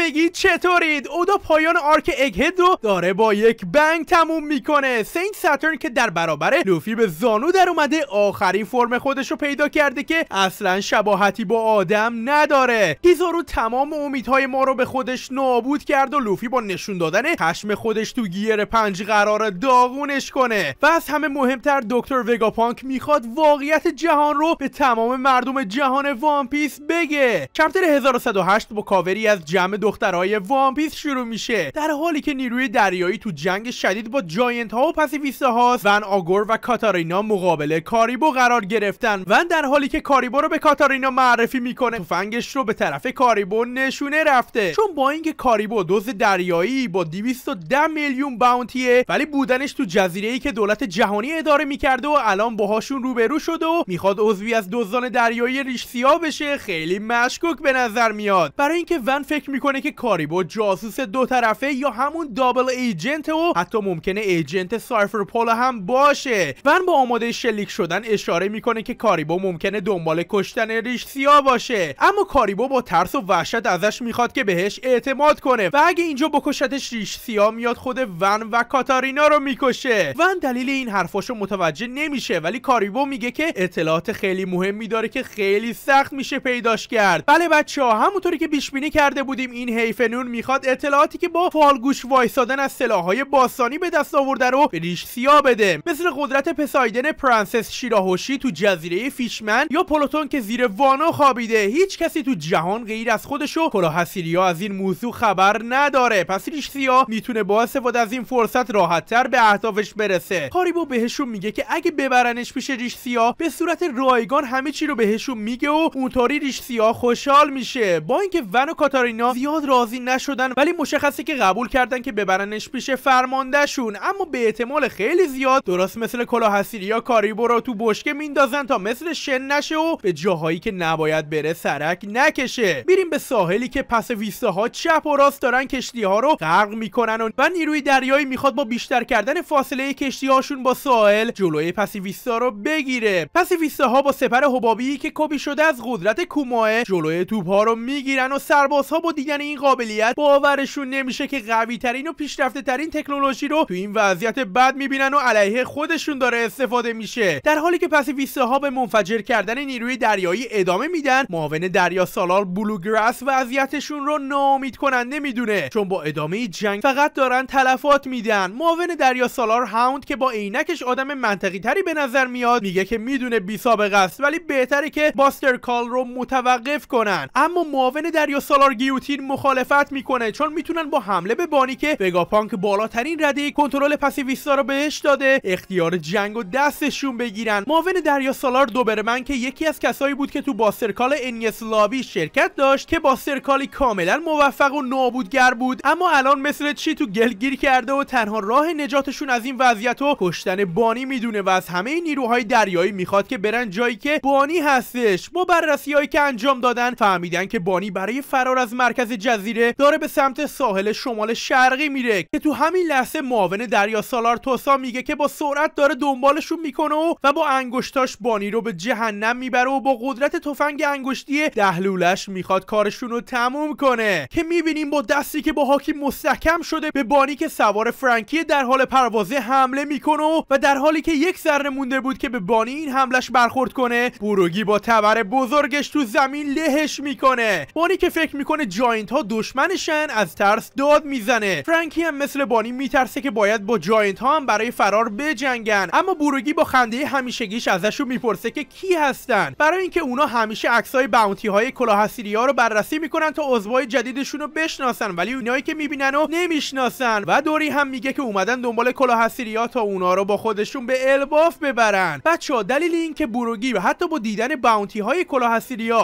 همگی چطورید اودا پایان آرک اگهد رو داره با یک بنگ تموم میکنه سینت ساترن که در برابر لوفی به زانو در اومده آخرین فرم خودش رو پیدا کرده که اصلا شباهتی با آدم نداره گیزارو تمام امیدهای ما رو به خودش نابود کرد و لوفی با نشون دادن خشم خودش تو گیر پنج قرار داغونش کنه و از همه مهمتر دکتر وگاپانک میخواد واقعیت جهان رو به تمام مردم جهان وامپیس بگه چپتر 1108 با کاوری از جمع دخترهای وامپیس شروع میشه در حالی که نیروی دریایی تو جنگ شدید با جاینت ها و پسیفیست ها ون آگور و کاتارینا مقابل کاریبو قرار گرفتن ون در حالی که کاریبو رو به کاتارینا معرفی میکنه تفنگش رو به طرف کاریبو نشونه رفته چون با اینکه کاریبو دوز دریایی با 210 میلیون باونتیه ولی بودنش تو جزیره ای که دولت جهانی اداره میکرده و الان باهاشون روبرو شده و میخواد عضوی از دزدان دریایی ریش بشه خیلی مشکوک به نظر میاد برای اینکه ون فکر میکنه که کاریبو جاسوس دو طرفه یا همون دابل ایجنت و حتی ممکنه ایجنت سایفر پول هم باشه ون با آماده شلیک شدن اشاره میکنه که کاریبو ممکنه دنبال کشتن ریش سیا باشه اما کاریبو با ترس و وحشت ازش میخواد که بهش اعتماد کنه و اگه اینجا بکشتش ریش سیاه میاد خود ون و کاتارینا رو میکشه ون دلیل این حرفاشو متوجه نمیشه ولی کاریبو میگه که اطلاعات خیلی مهمی داره که خیلی سخت میشه پیداش کرد بله بچه ها همونطوری که پیش بینی کرده بودیم این این حیف نون میخواد اطلاعاتی که با فالگوش وایسادن از سلاحهای باستانی به دست آورده رو به ریش بده مثل قدرت پسایدن پرنسس شیراهوشی تو جزیره فیشمن یا پلوتون که زیر وانو خوابیده هیچ کسی تو جهان غیر از خودش و کلاهسیریا از این موضوع خبر نداره پس ریش سیا میتونه با استفاده از این فرصت راحتتر به اهدافش برسه هاریبو بهشون میگه که اگه ببرنش پیش ریش سیا به صورت رایگان همه چی رو بهشون میگه و اونطوری ریش سیا خوشحال میشه با اینکه ون و کاتارینا زیاد راضی نشدن ولی مشخصه که قبول کردن که ببرنش پیش فرماندهشون اما به احتمال خیلی زیاد درست مثل کلاهسیری یا کاریبو رو تو بشکه میندازن تا مثل شن نشه و به جاهایی که نباید بره سرک نکشه میریم به ساحلی که پس ویستاها ها چپ و راست دارن کشتی ها رو غرق میکنن و, نیروی دریایی میخواد با بیشتر کردن فاصله کشتی هاشون با ساحل جلوی ویستا رو بگیره ویستا ها با سپر حبابی که کپی شده از قدرت کوماه جلوی توپ ها رو میگیرن و سربازها با این قابلیت باورشون نمیشه که قوی ترین و پیشرفته ترین تکنولوژی رو تو این وضعیت بد میبینن و علیه خودشون داره استفاده میشه در حالی که پاسیفیست ها به منفجر کردن نیروی دریایی ادامه میدن معاون دریا سالار بلوگراس وضعیتشون رو ناامید کننده میدونه چون با ادامه جنگ فقط دارن تلفات میدن معاون دریا سالار هاوند که با عینکش آدم منطقی تری به نظر میاد میگه که میدونه بی سابقه است ولی بهتره که باستر کال رو متوقف کنن اما معاون دریا سالار گیوتین مخالفت میکنه چون میتونن با حمله به بانی که وگاپانک بالاترین رده کنترل ویستا رو بهش داده اختیار جنگ و دستشون بگیرن معاون دریا سالار دوبرمن که یکی از کسایی بود که تو باسترکال لابی شرکت داشت که باسترکالی کاملا موفق و نابودگر بود اما الان مثل چی تو گلگیر کرده و تنها راه نجاتشون از این وضعیت و کشتن بانی میدونه و از همه نیروهای دریایی میخواد که برن جایی که بانی هستش با بررسی که انجام دادن فهمیدن که بانی برای فرار از مرکز جزیره داره به سمت ساحل شمال شرقی میره که تو همین لحظه معاون دریا سالار توسا میگه که با سرعت داره دنبالشون میکنه و, با انگشتاش بانی رو به جهنم میبره و با قدرت تفنگ انگشتی دهلولش میخواد کارشون رو تموم کنه که میبینیم با دستی که با هاکی مستحکم شده به بانی که سوار فرانکی در حال پروازه حمله میکنه و در حالی که یک ذره مونده بود که به بانی این حملش برخورد کنه بوروگی با تبر بزرگش تو زمین لهش میکنه بانی که فکر میکنه جای جاینت ها دشمنشن از ترس داد میزنه فرانکی هم مثل بانی میترسه که باید با جاینت ها هم برای فرار بجنگن اما بروگی با خنده همیشگیش ازشون میپرسه که کی هستن برای اینکه اونا همیشه عکسای باونتی های ها رو بررسی میکنن تا عضوای جدیدشون رو بشناسن ولی اونایی که میبینن و نمیشناسن و دوری هم میگه که اومدن دنبال کلاه ها تا اونا رو با خودشون به الباف ببرن بچه دلیل اینکه بروگی و حتی با دیدن باونتی های کلاه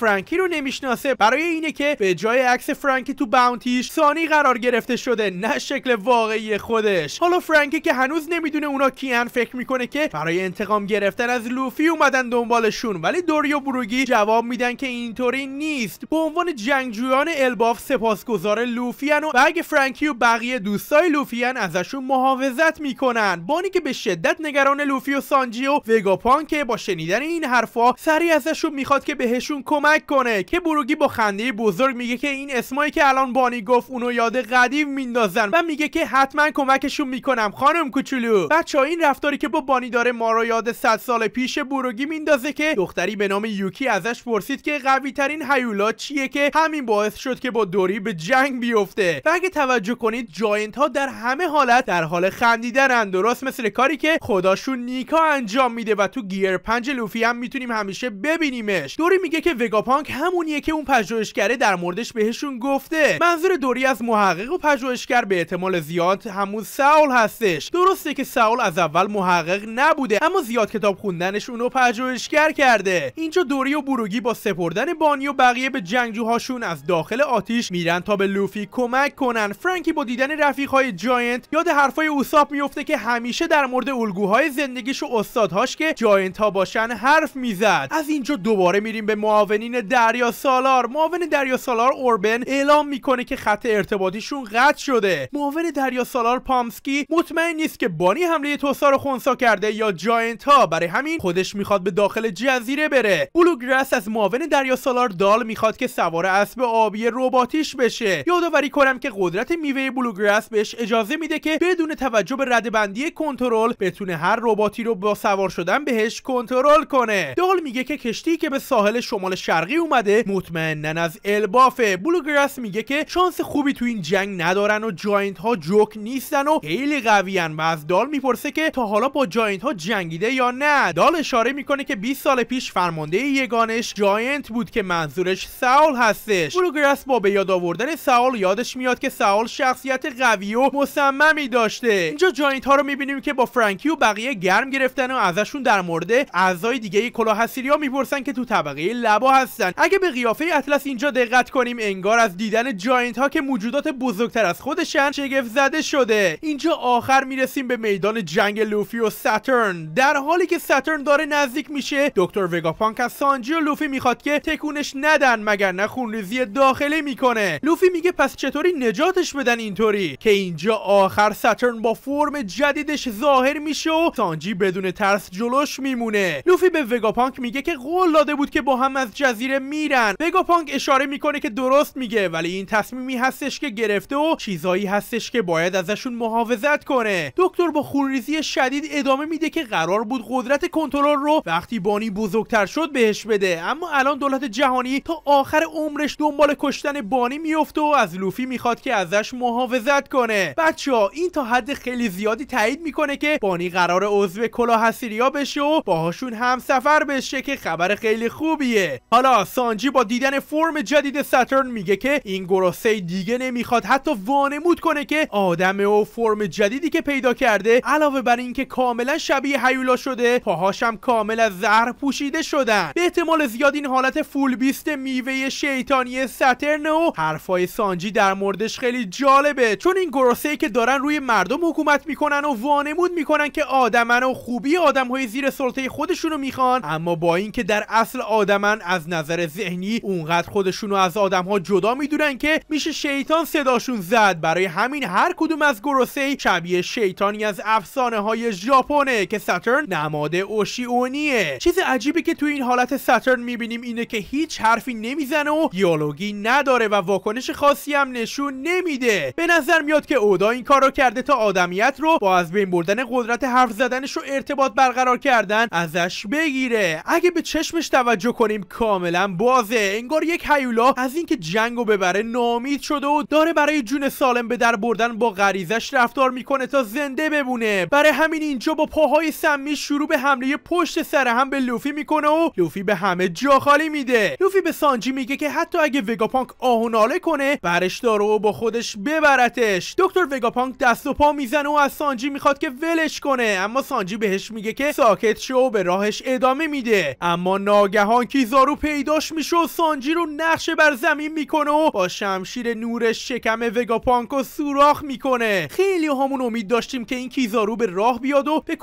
فرانکی رو نمیشناسه برای اینه که به جای عکس فرانکی تو باونتیش ثانی قرار گرفته شده نه شکل واقعی خودش حالا فرانکی که هنوز نمیدونه اونا کیان فکر میکنه که برای انتقام گرفتن از لوفی اومدن دنبالشون ولی دوریو بروگی جواب میدن که اینطوری نیست به عنوان جنگجویان الباف سپاسگزار لوفیان و بگ فرانکی و بقیه دوستای لوفیان ازشون محافظت میکنن بانی که به شدت نگران لوفی و سانجی و وگا که با شنیدن این حرفا سری ازشون میخواد که بهشون کمک کنه که بروگی با خنده بزرگ میگه که این اسمایی که الان بانی گفت اونو یاد قدیم میندازن و میگه که حتما کمکشون میکنم خانم کوچولو بچه این رفتاری که با بانی داره ما رو یاد صد سال پیش بروگی میندازه که دختری به نام یوکی ازش پرسید که قوی ترین هیولا چیه که همین باعث شد که با دوری به جنگ بیفته و اگه توجه کنید جاینت ها در همه حالت در حال خندیدنن درست مثل کاری که خداشون نیکا انجام میده و تو گیر پنج لوفی هم میتونیم همیشه ببینیمش دوری میگه که وگاپانک همونیه که اون پژوهشگره در موردش بهشون گفته منظور دوری از محقق و پژوهشگر به احتمال زیاد همون ساول هستش درسته که ساول از اول محقق نبوده اما زیاد کتاب خوندنش اونو پژوهشگر کرده اینجا دوری و بروگی با سپردن بانی و بقیه به جنگجوهاشون از داخل آتیش میرن تا به لوفی کمک کنن فرانکی با دیدن رفیقهای جاینت یاد حرفای اوساپ میفته که همیشه در مورد الگوهای زندگیش و استادهاش که جاینت باشن حرف میزد از اینجا دوباره میریم به معاونین دریا سالار معاون دریا سالار اوربن اعلام میکنه که خط ارتباطیشون قطع شده معاون دریا سالار پامسکی مطمئن نیست که بانی حمله توسا رو خونسا کرده یا جاینت ها برای همین خودش میخواد به داخل جزیره بره بلوگراس از معاون دریا سالار دال میخواد که سوار اسب آبی رباتیش بشه یادآوری کنم که قدرت میوه بلوگراس بهش اجازه میده که بدون توجه به ردبندی کنترل بتونه هر رباتی رو با سوار شدن بهش کنترل کنه دال میگه که کشتی که به ساحل شمال شرقی اومده مطمئنا از البافه بلوگ گراس میگه که شانس خوبی تو این جنگ ندارن و جاینت ها جوک نیستن و خیلی قوی و از دال میپرسه که تا حالا با جاینت ها جنگیده یا نه دال اشاره میکنه که 20 سال پیش فرمانده یگانش جاینت بود که منظورش ساول هستش گراس با به یاد آوردن ساول یادش میاد که ساول شخصیت قوی و مصممی داشته اینجا جاینت ها رو میبینیم که با فرانکی و بقیه گرم گرفتن و ازشون در مورد اعضای دیگه کلاهسیریا میپرسن که تو طبقه لبا هستن اگه به قیافه اطلس اینجا دقت کنیم انگار از دیدن جاینت ها که موجودات بزرگتر از خودشن شگفت زده شده اینجا آخر میرسیم به میدان جنگ لوفی و ساترن در حالی که ساترن داره نزدیک میشه دکتر وگاپانک از سانجی و لوفی میخواد که تکونش ندن مگر نه خونریزی داخلی میکنه لوفی میگه پس چطوری نجاتش بدن اینطوری که اینجا آخر ساترن با فرم جدیدش ظاهر میشه و سانجی بدون ترس جلوش میمونه لوفی به وگاپانک میگه که قول داده بود که با هم از جزیره میرن وگاپانک اشاره میکنه که درست میگه ولی این تصمیمی هستش که گرفته و چیزایی هستش که باید ازشون محافظت کنه دکتر با خونریزی شدید ادامه میده که قرار بود قدرت کنترل رو وقتی بانی بزرگتر شد بهش بده اما الان دولت جهانی تا آخر عمرش دنبال کشتن بانی میفته و از لوفی میخواد که ازش محافظت کنه بچه ها این تا حد خیلی زیادی تایید میکنه که بانی قرار عضو اسیریا بشه و باهاشون هم سفر بشه که خبر خیلی خوبیه حالا سانجی با دیدن فرم جدید ساترن میگه که این گروسهای دیگه نمیخواد حتی وانمود کنه که آدمه و فرم جدیدی که پیدا کرده علاوه بر اینکه کاملا شبیه هیولا شده پاهاشم کامل از زهر پوشیده شدن به احتمال زیاد این حالت فول بیست میوه شیطانی سترن و حرفای سانجی در موردش خیلی جالبه چون این گروسه ای که دارن روی مردم حکومت میکنن و وانمود میکنن که آدمن و خوبی آدمهای زیر سلطه خودشونو میخوان اما با اینکه در اصل آدمن از نظر ذهنی اونقدر خودشونو از آدمها جدا میدونن که میشه شیطان صداشون زد برای همین هر کدوم از گروسه شبیه شیطانی از افسانه های ژاپنه که ساترن نماد اوشیونیه چیز عجیبی که تو این حالت ساترن میبینیم اینه که هیچ حرفی نمیزنه و دیالوگی نداره و واکنش خاصی هم نشون نمیده به نظر میاد که اودا این کار کرده تا آدمیت رو با از بین بردن قدرت حرف زدنش و ارتباط برقرار کردن ازش بگیره اگه به چشمش توجه کنیم کاملا بازه انگار یک هیولا از اینکه جنگ به ببره نامید شده و داره برای جون سالم به در بردن با غریزش رفتار میکنه تا زنده بمونه برای همین اینجا با پاهای سمی شروع به حمله پشت سر هم به لوفی میکنه و لوفی به همه جا خالی میده لوفی به سانجی میگه که حتی اگه وگاپانک آهناله کنه برش داره و با خودش ببرتش دکتر وگاپانک دست و پا میزنه و از سانجی میخواد که ولش کنه اما سانجی بهش میگه که ساکت شو و به راهش ادامه میده اما ناگهان کیزارو پیداش میشه و سانجی رو نقشه بر زمین میکنه و با شمشیر نورش شکم وگاپانکو سوراخ میکنه خیلی همون امید داشتیم که این کیزارو به راه بیاد و به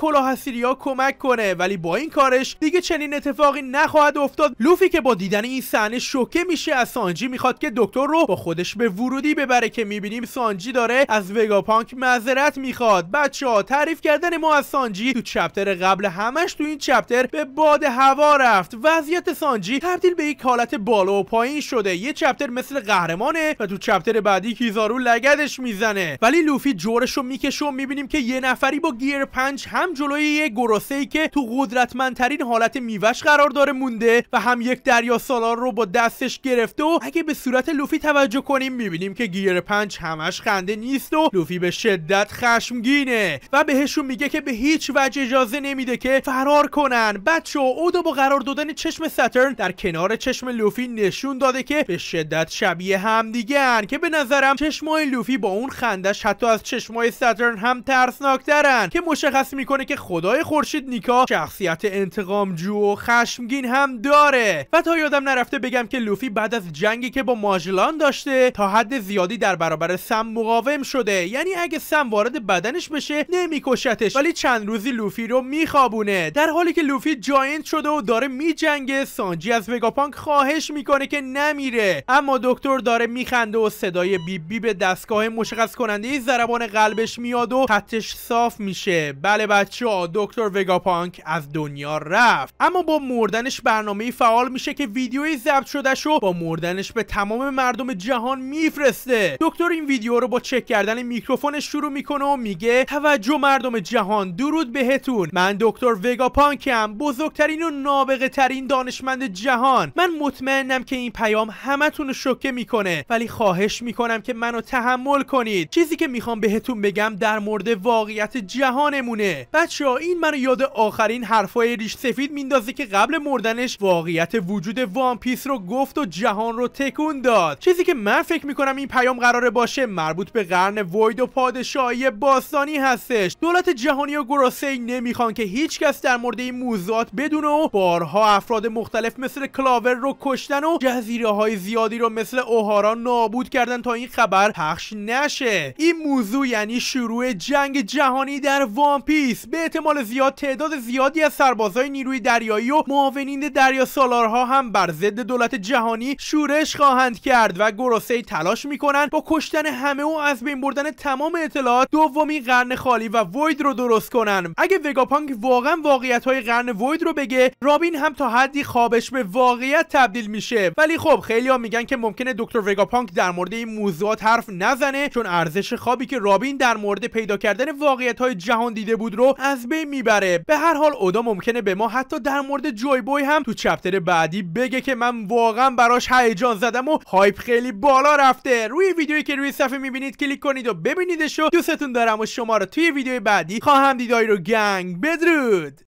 ها کمک کنه ولی با این کارش دیگه چنین اتفاقی نخواهد افتاد لوفی که با دیدن این صحنه شوکه میشه از سانجی میخواد که دکتر رو با خودش به ورودی ببره که میبینیم سانجی داره از وگاپانک معذرت میخواد بچه ها تعریف کردن ما از سانجی تو چپتر قبل همش تو این چپتر به باد هوا رفت وضعیت سانجی تبدیل به یک حالت بالا و پایین شده یه چپتر مثل قهرمانه و تو چپتر بعدی کیزارو لگدش میزنه ولی لوفی جورش رو میکشه و میبینیم که یه نفری با گیر پنج هم جلوی یه گروسه ای که تو قدرتمندترین حالت میوش قرار داره مونده و هم یک دریا سالار رو با دستش گرفته و اگه به صورت لوفی توجه کنیم میبینیم که گیر پنج همش خنده نیست و لوفی به شدت خشمگینه و بهشون میگه که به هیچ وجه اجازه نمیده که فرار کنن بچه اودو با قرار دادن چشم سترن در کنار چشم لوفی نشون داده که به شدت شبیه همدیگه ان که به نظرم چشمای لوفی با اون خندش حتی از چشمای ساترن هم ترسناکترن که مشخص میکنه که خدای خورشید نیکا شخصیت انتقامجو و خشمگین هم داره و تا یادم نرفته بگم که لوفی بعد از جنگی که با ماژلان داشته تا حد زیادی در برابر سم مقاوم شده یعنی اگه سم وارد بدنش بشه نمیکشتش ولی چند روزی لوفی رو میخوابونه در حالی که لوفی جاینت شده و داره میجنگه سانجی از وگاپانک خواهش میکنه که نمیره اما دکتر داره میخنده و صدای بیبی به دستگاه مشخص کننده ضربان قلبش میاد و خطش صاف میشه بله بچه ها دکتر وگاپانک از دنیا رفت اما با مردنش برنامه فعال میشه که ویدیوی ضبط شدهش با مردنش به تمام مردم جهان میفرسته دکتر این ویدیو رو با چک کردن میکروفونش شروع میکنه و میگه توجه مردم جهان درود بهتون من دکتر وگاپانکم بزرگترین و نابغه ترین دانشمند جهان من مطمئنم که این پیام همتون رو که میکنه ولی خواهش میکنم که منو تحمل کنید چیزی که میخوام بهتون بگم در مورد واقعیت جهانمونه بچه ها این منو یاد آخرین حرفای ریش سفید میندازه که قبل مردنش واقعیت وجود وامپیس رو گفت و جهان رو تکون داد چیزی که من فکر میکنم این پیام قراره باشه مربوط به قرن وید و پادشاهی باستانی هستش دولت جهانی و گروسی نمیخوان که هیچکس در مورد این موضوعات بدونه و بارها افراد مختلف مثل کلاور رو کشتن و جزیره های زیادی رو مثل مثل اوهارا نابود کردن تا این خبر پخش نشه این موضوع یعنی شروع جنگ جهانی در وامپیس. به احتمال زیاد تعداد زیادی از سربازهای نیروی دریایی و معاونین دریا سالارها هم بر ضد دولت جهانی شورش خواهند کرد و گروسه تلاش میکنند با کشتن همه و از بین بردن تمام اطلاعات دومی قرن خالی و وید رو درست کنن اگه وگاپانک واقعا واقعیت های قرن وید رو بگه رابین هم تا حدی خوابش به واقعیت تبدیل میشه ولی خب خیلی میگن که ممکن ممکنه دکتر پانک در مورد این موضوعات حرف نزنه چون ارزش خوابی که رابین در مورد پیدا کردن واقعیت های جهان دیده بود رو از بین میبره به هر حال اودا ممکنه به ما حتی در مورد جوی بوی هم تو چپتر بعدی بگه که من واقعا براش هیجان زدم و هایپ خیلی بالا رفته روی ویدیویی که روی صفحه میبینید کلیک کنید و ببینیدش و دوستتون دارم و شما رو توی ویدیو بعدی خواهم دیدایی رو گنگ بدرود